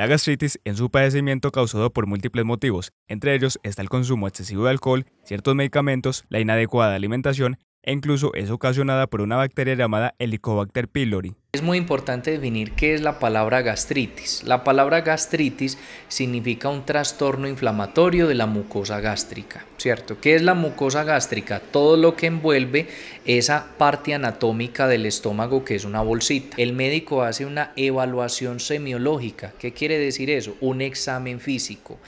La gastritis en su padecimiento causado por múltiples motivos, entre ellos está el consumo excesivo de alcohol, ciertos medicamentos, la inadecuada alimentación e incluso es ocasionada por una bacteria llamada Helicobacter pylori. Es muy importante definir qué es la palabra gastritis. La palabra gastritis significa un trastorno inflamatorio de la mucosa gástrica, ¿cierto? ¿Qué es la mucosa gástrica? Todo lo que envuelve esa parte anatómica del estómago que es una bolsita. El médico hace una evaluación semiológica. ¿Qué quiere decir eso? Un examen físico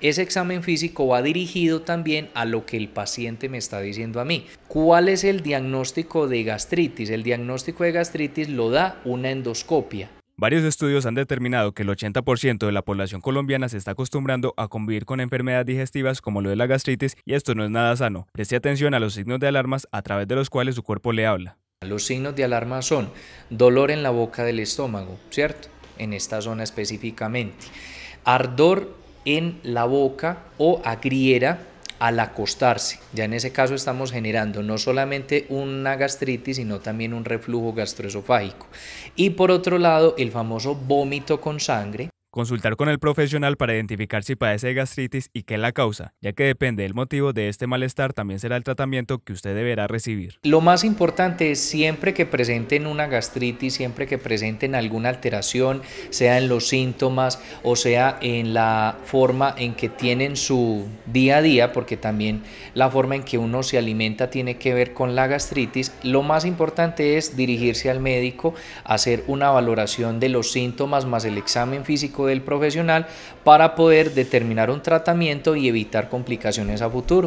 ese examen físico va dirigido también a lo que el paciente me está diciendo a mí. ¿Cuál es el diagnóstico de gastritis? El diagnóstico de gastritis lo da una endoscopia. Varios estudios han determinado que el 80% de la población colombiana se está acostumbrando a convivir con enfermedades digestivas como lo de la gastritis y esto no es nada sano. Preste atención a los signos de alarmas a través de los cuales su cuerpo le habla. Los signos de alarma son dolor en la boca del estómago, ¿cierto? En esta zona específicamente. Ardor en la boca o agriera al acostarse. Ya en ese caso estamos generando no solamente una gastritis, sino también un reflujo gastroesofágico. Y por otro lado, el famoso vómito con sangre, Consultar con el profesional para identificar si padece gastritis y qué la causa, ya que depende del motivo de este malestar también será el tratamiento que usted deberá recibir. Lo más importante es siempre que presenten una gastritis, siempre que presenten alguna alteración, sea en los síntomas o sea en la forma en que tienen su día a día, porque también la forma en que uno se alimenta tiene que ver con la gastritis, lo más importante es dirigirse al médico, hacer una valoración de los síntomas más el examen físico del profesional, para poder determinar un tratamiento y evitar complicaciones a futuro.